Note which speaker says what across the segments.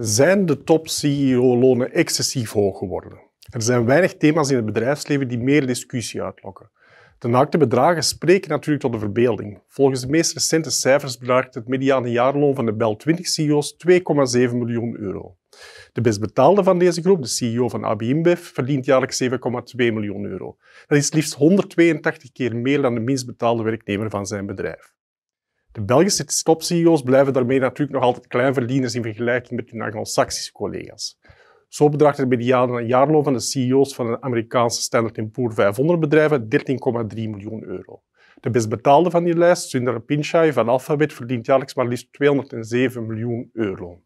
Speaker 1: Zijn de top-CEO-lonen excessief hoog geworden? Er zijn weinig thema's in het bedrijfsleven die meer discussie uitlokken. De naakte bedragen spreken natuurlijk tot de verbeelding. Volgens de meest recente cijfers bedraagt het mediane jaarloon van de Bel 20 CEO's 2,7 miljoen euro. De best betaalde van deze groep, de CEO van AB InBev, verdient jaarlijks 7,2 miljoen euro. Dat is liefst 182 keer meer dan de minst betaalde werknemer van zijn bedrijf. De Belgische top-CEO's blijven daarmee natuurlijk nog altijd kleinverdieners in vergelijking met hun Anglo-Saxische collega's. Zo bedraagt het een jaarloon van de CEO's van de Amerikaanse Standard Poor 500 bedrijven 13,3 miljoen euro. De best betaalde van die lijst, Sundar Pichai van Alphabet, verdient jaarlijks maar liefst 207 miljoen euro.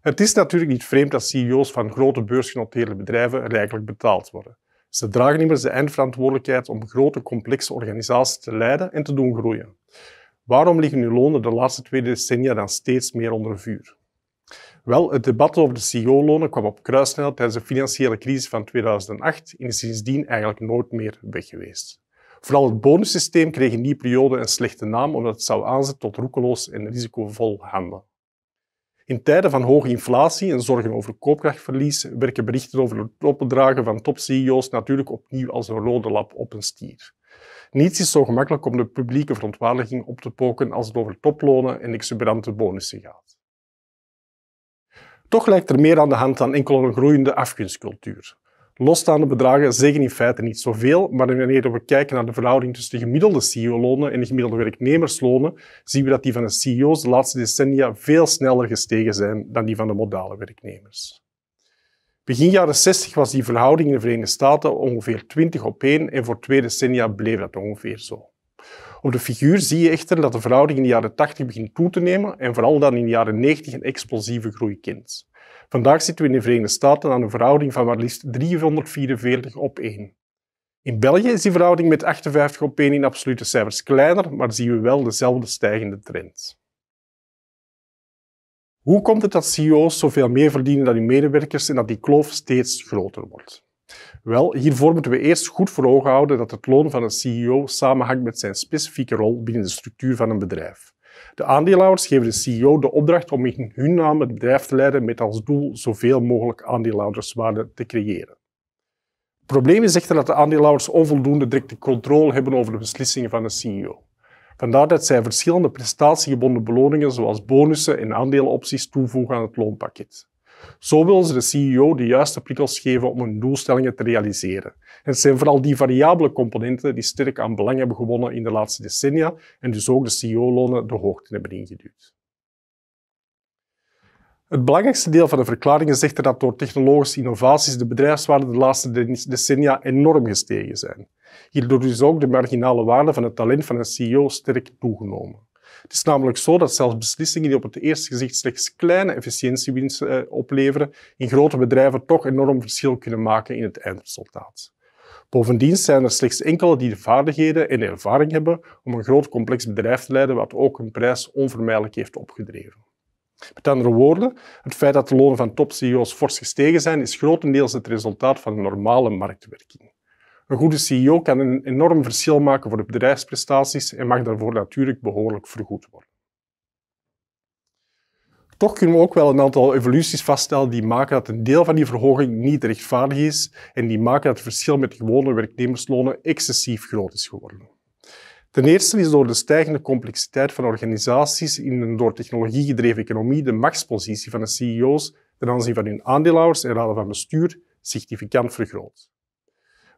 Speaker 1: Het is natuurlijk niet vreemd dat CEO's van grote beursgenoteerde bedrijven rijkelijk betaald worden. Ze dragen immers de eindverantwoordelijkheid om grote, complexe organisaties te leiden en te doen groeien. Waarom liggen uw lonen de laatste twee decennia dan steeds meer onder vuur? Wel, het debat over de CEO-lonen kwam op kruissnel tijdens de financiële crisis van 2008 en is sindsdien eigenlijk nooit meer weg geweest. Vooral het bonussysteem kreeg in die periode een slechte naam omdat het zou aanzetten tot roekeloos en risicovol handelen. In tijden van hoge inflatie en zorgen over koopkrachtverlies werken berichten over het opdragen van top-CEO's natuurlijk opnieuw als een rode lap op een stier. Niets is zo gemakkelijk om de publieke verontwaardiging op te poken als het over toplonen en exuberante bonussen gaat. Toch lijkt er meer aan de hand dan enkel een groeiende afgunstcultuur. Losstaande bedragen zeggen in feite niet zoveel, maar wanneer we kijken naar de verhouding tussen de gemiddelde CEO-lonen en de gemiddelde werknemerslonen, zien we dat die van de CEO's de laatste decennia veel sneller gestegen zijn dan die van de modale werknemers. Begin jaren 60 was die verhouding in de Verenigde Staten ongeveer 20 op 1 en voor twee decennia bleef dat ongeveer zo. Op de figuur zie je echter dat de verhouding in de jaren 80 begint toe te nemen en vooral dan in de jaren 90 een explosieve groei kent. Vandaag zitten we in de Verenigde Staten aan een verhouding van maar liefst 344 op 1. In België is die verhouding met 58 op 1 in absolute cijfers kleiner, maar zien we wel dezelfde stijgende trend. Hoe komt het dat CEO's zoveel meer verdienen dan hun medewerkers en dat die kloof steeds groter wordt? Wel, hiervoor moeten we eerst goed voor ogen houden dat het loon van een CEO samenhangt met zijn specifieke rol binnen de structuur van een bedrijf. De aandeelhouders geven de CEO de opdracht om in hun naam het bedrijf te leiden met als doel zoveel mogelijk aandeelhouderswaarde te creëren. Het probleem is echter dat de aandeelhouders onvoldoende directe controle hebben over de beslissingen van de CEO. Vandaar dat zij verschillende prestatiegebonden beloningen zoals bonussen en aandelenopties toevoegen aan het loonpakket. Zo wil ze de CEO de juiste prikkels geven om hun doelstellingen te realiseren. Het zijn vooral die variabele componenten die sterk aan belang hebben gewonnen in de laatste decennia en dus ook de CEO-lonen de hoogte hebben ingeduwd. Het belangrijkste deel van de verklaring is echter dat door technologische innovaties de bedrijfswaarden de laatste decennia enorm gestegen zijn. Hierdoor is ook de marginale waarde van het talent van een CEO sterk toegenomen. Het is namelijk zo dat zelfs beslissingen die op het eerste gezicht slechts kleine efficiëntiewinsten eh, opleveren, in grote bedrijven toch enorm verschil kunnen maken in het eindresultaat. Bovendien zijn er slechts enkele die de vaardigheden en de ervaring hebben om een groot complex bedrijf te leiden, wat ook een prijs onvermijdelijk heeft opgedreven. Met andere woorden, het feit dat de lonen van top-CEO's fors gestegen zijn, is grotendeels het resultaat van een normale marktwerking. Een goede CEO kan een enorm verschil maken voor de bedrijfsprestaties en mag daarvoor natuurlijk behoorlijk vergoed worden. Toch kunnen we ook wel een aantal evoluties vaststellen die maken dat een deel van die verhoging niet rechtvaardig is en die maken dat het verschil met gewone werknemerslonen excessief groot is geworden. Ten eerste is door de stijgende complexiteit van organisaties in een door technologie gedreven economie de machtspositie van de CEO's ten aanzien van hun aandeelhouders en raden van bestuur significant vergroot.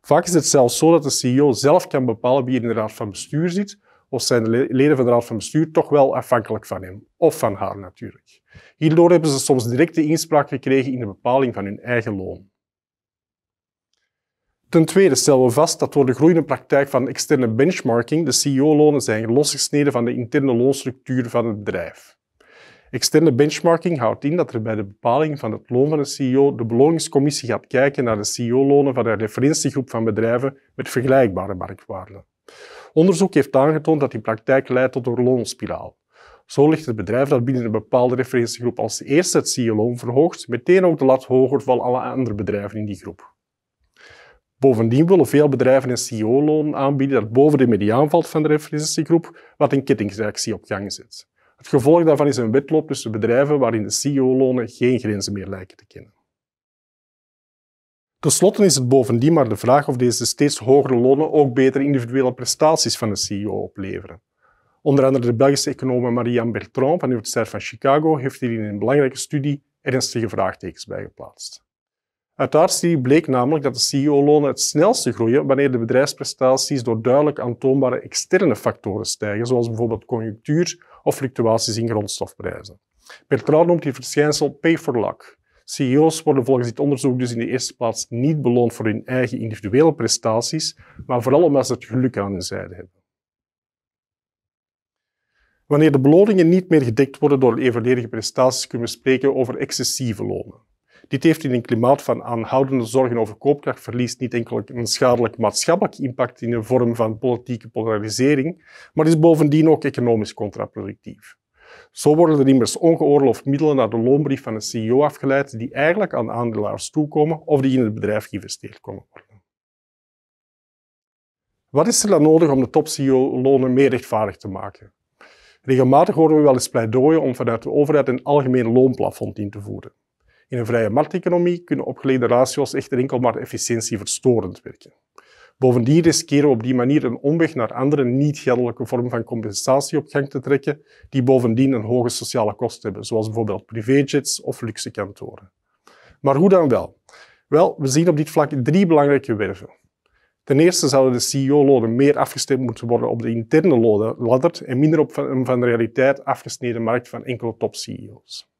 Speaker 1: Vaak is het zelfs zo dat de CEO zelf kan bepalen wie in de raad van bestuur zit, of zijn de leden van de raad van bestuur toch wel afhankelijk van hem of van haar natuurlijk. Hierdoor hebben ze soms directe inspraak gekregen in de bepaling van hun eigen loon. Ten tweede stellen we vast dat door de groeiende praktijk van externe benchmarking de CEO-lonen zijn losgesneden van de interne loonstructuur van het bedrijf. Externe benchmarking houdt in dat er bij de bepaling van het loon van een CEO de beloningscommissie gaat kijken naar de CEO-lonen van een referentiegroep van bedrijven met vergelijkbare marktwaarden. Onderzoek heeft aangetoond dat die praktijk leidt tot een loonspiraal. Zo ligt het bedrijf dat binnen een bepaalde referentiegroep als eerste het CEO-loon verhoogt, meteen ook de lat hoger van alle andere bedrijven in die groep. Bovendien willen veel bedrijven een CEO-loon aanbieden dat boven de mediaan valt van de referentiegroep, wat een kettingsreactie op gang zet. Het gevolg daarvan is een wedloop tussen bedrijven waarin de CEO-lonen geen grenzen meer lijken te kennen. Ten slotte is het bovendien maar de vraag of deze steeds hogere lonen ook betere individuele prestaties van de CEO opleveren. Onder andere de Belgische econoom Marianne Bertrand van de Universiteit van Chicago heeft hier in een belangrijke studie ernstige vraagtekens bij geplaatst. Uit haar studie bleek namelijk dat de CEO-lonen het snelste groeien wanneer de bedrijfsprestaties door duidelijk aantoonbare externe factoren stijgen, zoals bijvoorbeeld conjunctuur of fluctuaties in grondstofprijzen. Bertrand noemt dit verschijnsel pay for luck. CEO's worden volgens dit onderzoek dus in de eerste plaats niet beloond voor hun eigen individuele prestaties, maar vooral omdat ze het geluk aan hun zijde hebben. Wanneer de beloningen niet meer gedekt worden door evenredige prestaties, kunnen we spreken over excessieve lonen. Dit heeft in een klimaat van aanhoudende zorgen over koopkrachtverlies niet enkel een schadelijk maatschappelijk impact in de vorm van politieke polarisering, maar is bovendien ook economisch contraproductief. Zo worden er immers ongeoorloofd middelen naar de loonbrief van een CEO afgeleid die eigenlijk aan aandeelhouders toekomen of die in het bedrijf geïnvesteerd kunnen worden. Wat is er dan nodig om de top-CEO-lonen meer rechtvaardig te maken? Regelmatig horen we wel eens pleidooien om vanuit de overheid een algemeen loonplafond in te voeren. In een vrije markteconomie kunnen opgeleide ratio's echter enkel maar efficiëntieverstorend werken. Bovendien riskeren we op die manier een omweg naar andere niet-geldelijke vormen van compensatie op gang te trekken, die bovendien een hoge sociale kost hebben, zoals bijvoorbeeld privéjets of luxe kantoren. Maar hoe dan wel? Wel, we zien op dit vlak drie belangrijke werven. Ten eerste zouden de CEO-lonen meer afgestemd moeten worden op de interne ladder en minder op een van de realiteit afgesneden markt van enkele top-CEO's.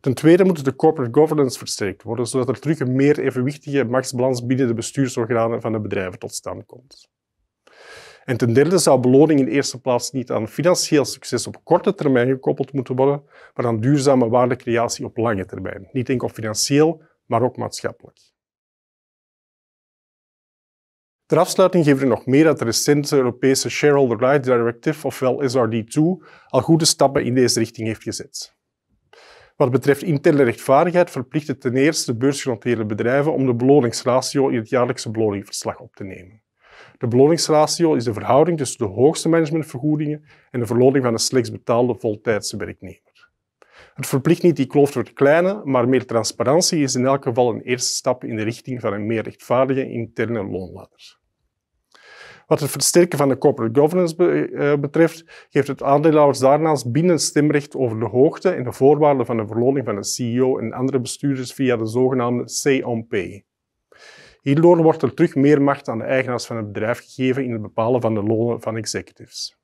Speaker 1: Ten tweede moet de corporate governance versterkt worden, zodat er terug een meer evenwichtige machtsbalans binnen de bestuursorganen van de bedrijven tot stand komt. En ten derde zou beloning in eerste plaats niet aan financieel succes op korte termijn gekoppeld moeten worden, maar aan duurzame waardecreatie op lange termijn. Niet enkel financieel, maar ook maatschappelijk. Ter afsluiting geven we nog meer dat de recente Europese Shareholder Rights Directive, ofwel SRD2, al goede stappen in deze richting heeft gezet. Wat betreft interne rechtvaardigheid verplicht het ten eerste beursgenoteerde bedrijven om de beloningsratio in het jaarlijkse beloningsverslag op te nemen. De beloningsratio is de verhouding tussen de hoogste managementvergoedingen en de verloning van de slechts betaalde voltijdse werknemer. Het verplicht niet die kloof te verkleinen, maar meer transparantie is in elk geval een eerste stap in de richting van een meer rechtvaardige interne loonladder. Wat het versterken van de corporate governance eh, betreft, geeft het aandeelhouders daarnaast binnen stemrecht over de hoogte en de voorwaarden van de verloning van de CEO en andere bestuurders via de zogenaamde c on Hierdoor wordt er terug meer macht aan de eigenaars van het bedrijf gegeven in het bepalen van de lonen van executives.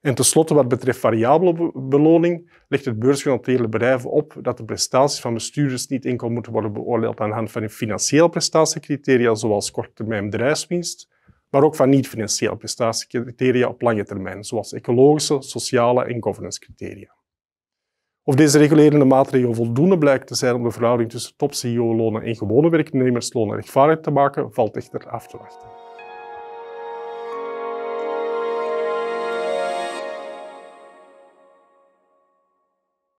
Speaker 1: En tenslotte, wat betreft variabele beloning, legt het beursgenoteerde bedrijf op dat de prestaties van bestuurders niet enkel moeten worden beoordeeld aan de hand van financiële prestatiecriteria zoals korttermijn bedrijfswinst, maar ook van niet-financiële prestatiecriteria op lange termijn, zoals ecologische, sociale en governance criteria. Of deze regulerende maatregel voldoende blijkt te zijn om de verhouding tussen top-CEO-lonen en gewone werknemerslonen rechtvaardig te maken, valt echter af te wachten.